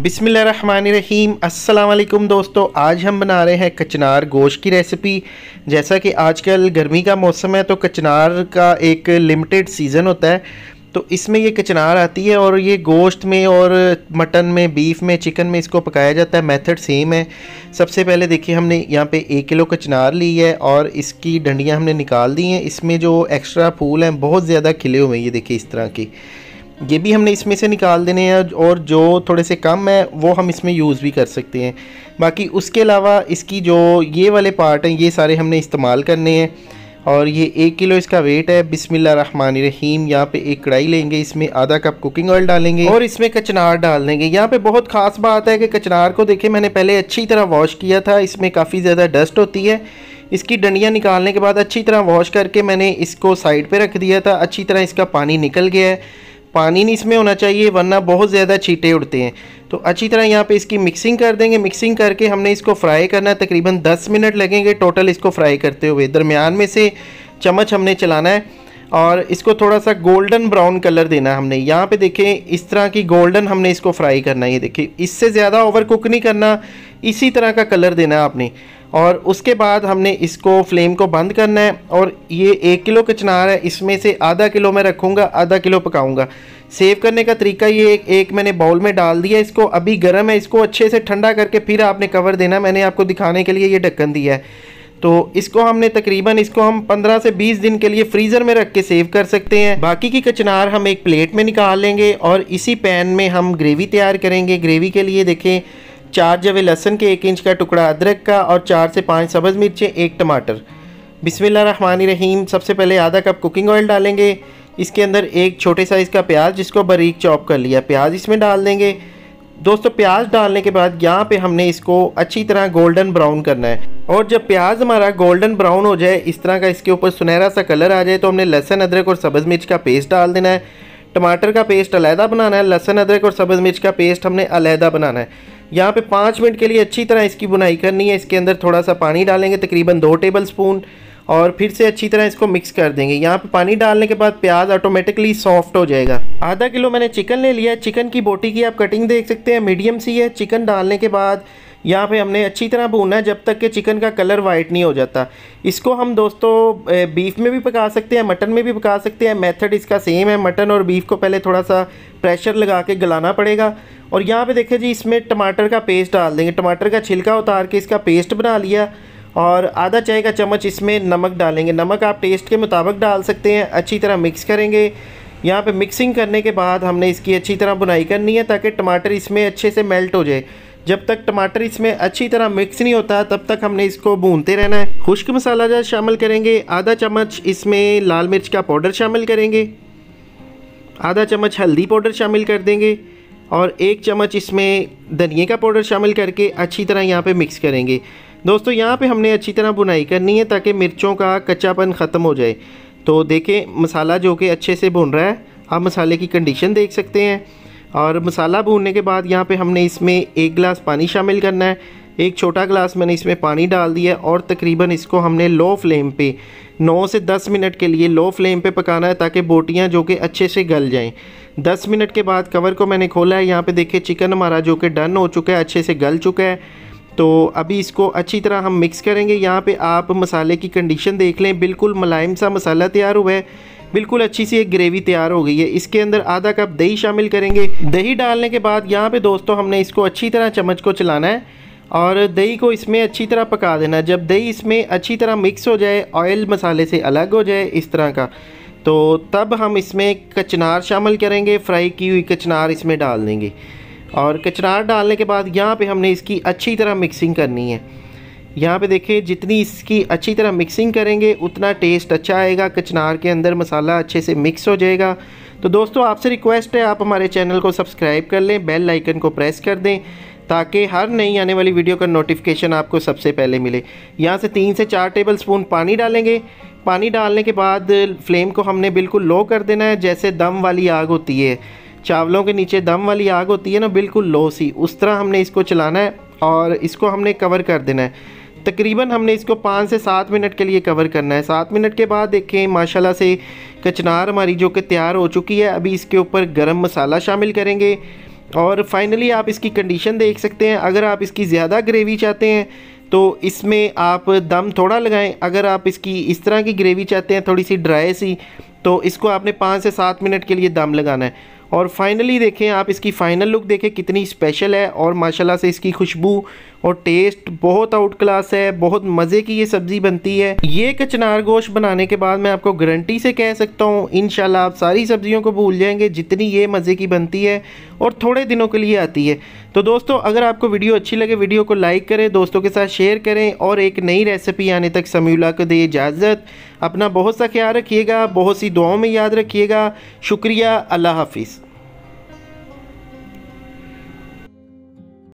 बिसमीम अस्सलाम दोस्तों आज हम बना रहे हैं कचनार गोश्त की रेसिपी जैसा कि आजकल गर्मी का मौसम है तो कचनार का एक लिमिटेड सीज़न होता है तो इसमें ये कचनार आती है और ये गोश्त में और मटन में बीफ में चिकन में इसको पकाया जाता है मेथड सेम है सबसे पहले देखिए हमने यहाँ पे एक किलो कचनार ली है और इसकी डंडियाँ हमने निकाल दी हैं इसमें जो एक्स्ट्रा फूल हैं बहुत ज़्यादा खिले हुए हैं ये देखिए इस तरह की ये भी हमने इसमें से निकाल देने हैं और जो थोड़े से कम है वो हम इसमें यूज़ भी कर सकते हैं बाकी उसके अलावा इसकी जो ये वाले पार्ट हैं ये सारे हमने इस्तेमाल करने हैं और ये एक किलो इसका वेट है बिसमिल्ल रन रहीम यहाँ पे एक कढ़ाई लेंगे इसमें आधा कप कुकिंग ऑयल डालेंगे और इसमें कचनार डाल देंगे यहाँ पे बहुत ख़ास बात है कि कचनार को देखें मैंने पहले अच्छी तरह वॉश किया था इसमें काफ़ी ज़्यादा डस्ट होती है इसकी डंडियाँ निकालने के बाद अच्छी तरह वॉश करके मैंने इसको साइड पर रख दिया था अच्छी तरह इसका पानी निकल गया है पानी नहीं इसमें होना चाहिए वरना बहुत ज़्यादा छीटे उड़ते हैं तो अच्छी तरह यहाँ पे इसकी मिक्सिंग कर देंगे मिक्सिंग करके हमने इसको फ्राई करना है तकरीबन 10 मिनट लगेंगे टोटल इसको फ्राई करते हुए दरमियान में से चम्मच हमने चलाना है और इसको थोड़ा सा गोल्डन ब्राउन कलर देना है हमने यहाँ पे देखें इस तरह की गोल्डन हमने इसको फ्राई करना है ये देखिए इससे ज़्यादा ओवर कुक नहीं करना इसी तरह का कलर देना है आपने और उसके बाद हमने इसको फ्लेम को बंद करना है और ये एक किलो का चनार है इसमें से आधा किलो मैं रखूँगा आधा किलो पकाऊँगा सेव करने का तरीका ये एक, एक मैंने बाउल में डाल दिया इसको अभी गर्म है इसको अच्छे से ठंडा करके फिर आपने कवर देना मैंने आपको दिखाने के लिए ये ढक्कन दिया है तो इसको हमने तकरीबन इसको हम 15 से 20 दिन के लिए फ्रीज़र में रख के सेव कर सकते हैं बाकी की कचनार हम एक प्लेट में निकाल लेंगे और इसी पैन में हम ग्रेवी तैयार करेंगे ग्रेवी के लिए देखें चार जवे लहसन के एक इंच का टुकड़ा अदरक का और चार से पाँच सब्ज़ मिर्चें एक टमाटर बिसमिल्ल रहीम सबसे पहले आधा कप कुकिंग ऑयल डालेंगे इसके अंदर एक छोटे साइज़ का प्याज जिसको बारीक चॉप कर लिया प्याज इसमें डाल देंगे दोस्तों प्याज डालने के बाद यहाँ पे हमने इसको अच्छी तरह गोल्डन ब्राउन करना है और जब प्याज हमारा गोल्डन ब्राउन हो जाए इस तरह का इसके ऊपर सुनहरा सा कलर आ जाए तो हमने लहसन अदरक और सब्ज़ मिर्च का पेस्ट डाल देना है टमाटर का पेस्ट अलहदा बनाना है लहसन अदरक और सब्ज़ मिर्च का पेस्ट हमने अलहदा बनाना है यहाँ पे पाँच मिनट के लिए अच्छी तरह इसकी बुनाई करनी है इसके अंदर थोड़ा सा पानी डालेंगे तकरीबन दो टेबल स्पून और फिर से अच्छी तरह इसको मिक्स कर देंगे यहाँ पे पानी डालने के बाद प्याज ऑटोमेटिकली सॉफ्ट हो जाएगा आधा किलो मैंने चिकन ले लिया है चिकन की बोटी की आप कटिंग देख सकते हैं मीडियम सी है चिकन डालने के बाद यहाँ पे हमने अच्छी तरह भूनना है जब तक कि चिकन का कलर वाइट नहीं हो जाता इसको हम दोस्तों बीफ में भी पका सकते हैं मटन में भी पका सकते हैं मेथड इसका सेम है मटन और बीफ को पहले थोड़ा सा प्रेशर लगा के गलाना पड़ेगा और यहाँ पे देखें जी इसमें टमाटर का पेस्ट डाल देंगे टमाटर का छिलका उतार के इसका पेस्ट बना लिया और आधा चाय का चम्मच इसमें नमक डालेंगे नमक आप टेस्ट के मुताबिक डाल सकते हैं अच्छी तरह मिक्स करेंगे यहाँ पे मिक्सिंग करने के बाद हमने इसकी अच्छी तरह बुनाई करनी है ताकि टमाटर इसमें अच्छे से मेल्ट हो जाए जब तक टमाटर इसमें अच्छी तरह मिक्स नहीं होता तब तक हमने इसको भूनते रहना है खुश्क मसाला जहाँ शामिल करेंगे आधा चम्मच इसमें लाल मिर्च का पाउडर शामिल करेंगे आधा चम्मच हल्दी पाउडर शामिल कर देंगे और एक चम्मच इसमें धनिए का पाउडर शामिल करके अच्छी तरह यहाँ पे मिक्स करेंगे दोस्तों यहाँ पे हमने अच्छी तरह बुनाई करनी है ताकि मिर्चों का कच्चापन ख़त्म हो जाए तो देखें मसाला जो कि अच्छे से भुन रहा है आप मसाले की कंडीशन देख सकते हैं और मसाला भूनने के बाद यहाँ पे हमने इसमें एक गिलास पानी शामिल करना है एक छोटा ग्लास मैंने इसमें पानी डाल दिया और तकरीबन इसको हमने लो फ्लेम पे 9 से 10 मिनट के लिए लो फ्लेम पे पकाना है ताकि बोटियाँ जो कि अच्छे से गल जाएँ 10 मिनट के बाद कवर को मैंने खोला है यहाँ पे देखिए चिकन हमारा जो कि डन हो चुका है अच्छे से गल चुका है तो अभी इसको अच्छी तरह हम मिक्स करेंगे यहाँ पर आप मसाले की कंडीशन देख लें बिल्कुल मुलायम सा मसाला तैयार हुआ है बिल्कुल अच्छी सी एक ग्रेवी तैयार हो गई है इसके अंदर आधा कप दही शामिल करेंगे दही डालने के बाद यहाँ पे दोस्तों हमने इसको अच्छी तरह चम्मच को चलाना है और दही को इसमें अच्छी तरह पका देना जब दही इसमें अच्छी तरह मिक्स हो जाए ऑयल मसाले से अलग हो जाए इस तरह का तो तब हम इसमें कचनार शामिल करेंगे फ्राई की हुई कचनार इसमें डाल देंगे और कचनार डालने के बाद यहाँ पे हमने इसकी अच्छी तरह मिक्सिंग करनी है यहाँ पे देखिए जितनी इसकी अच्छी तरह मिक्सिंग करेंगे उतना टेस्ट अच्छा आएगा कचनार के अंदर मसाला अच्छे से मिक्स हो जाएगा तो दोस्तों आपसे रिक्वेस्ट है आप हमारे चैनल को सब्सक्राइब कर लें बेल आइकन को प्रेस कर दें ताकि हर नई आने वाली वीडियो का नोटिफिकेशन आपको सबसे पहले मिले यहाँ से तीन से चार टेबल स्पून पानी डालेंगे पानी डालने के बाद फ्लेम को हमने बिल्कुल लो कर देना है जैसे दम वाली आग होती है चावलों के नीचे दम वाली आग होती है ना बिल्कुल लो सी उस तरह हमने इसको चलाना है और इसको हमने कवर कर देना है तकरीबन हमने इसको पाँच से सात मिनट के लिए कवर करना है सात मिनट के बाद देखें माशाल्लाह से कचनार हमारी जो कि तैयार हो चुकी है अभी इसके ऊपर गरम मसाला शामिल करेंगे और फाइनली आप इसकी कंडीशन देख सकते हैं अगर आप इसकी ज़्यादा ग्रेवी चाहते हैं तो इसमें आप दम थोड़ा लगाएं अगर आप इसकी इस तरह की ग्रेवी चाहते हैं थोड़ी सी ड्राई सी तो इसको आपने पाँच से सात मिनट के लिए दम लगाना है और फाइनली देखें आप इसकी फ़ाइनल लुक देखें कितनी स्पेशल है और माशाल्लाह से इसकी खुशबू और टेस्ट बहुत आउट क्लास है बहुत मज़े की ये सब्ज़ी बनती है ये कचनार गोश्त बनाने के बाद मैं आपको गारंटी से कह सकता हूँ इन आप सारी सब्ज़ियों को भूल जाएंगे जितनी ये मज़े की बनती है और थोड़े दिनों के लिए आती है तो दोस्तों अगर आपको वीडियो अच्छी लगे वीडियो को लाइक करें दोस्तों के साथ शेयर करें और एक नई रेसिपी आने तक समीला को दे इजाज़त अपना बहुत सा ख्याल रखिएगा बहुत सी दुआओं में याद रखिएगा शुक्रिया अल्लाह हाफिज़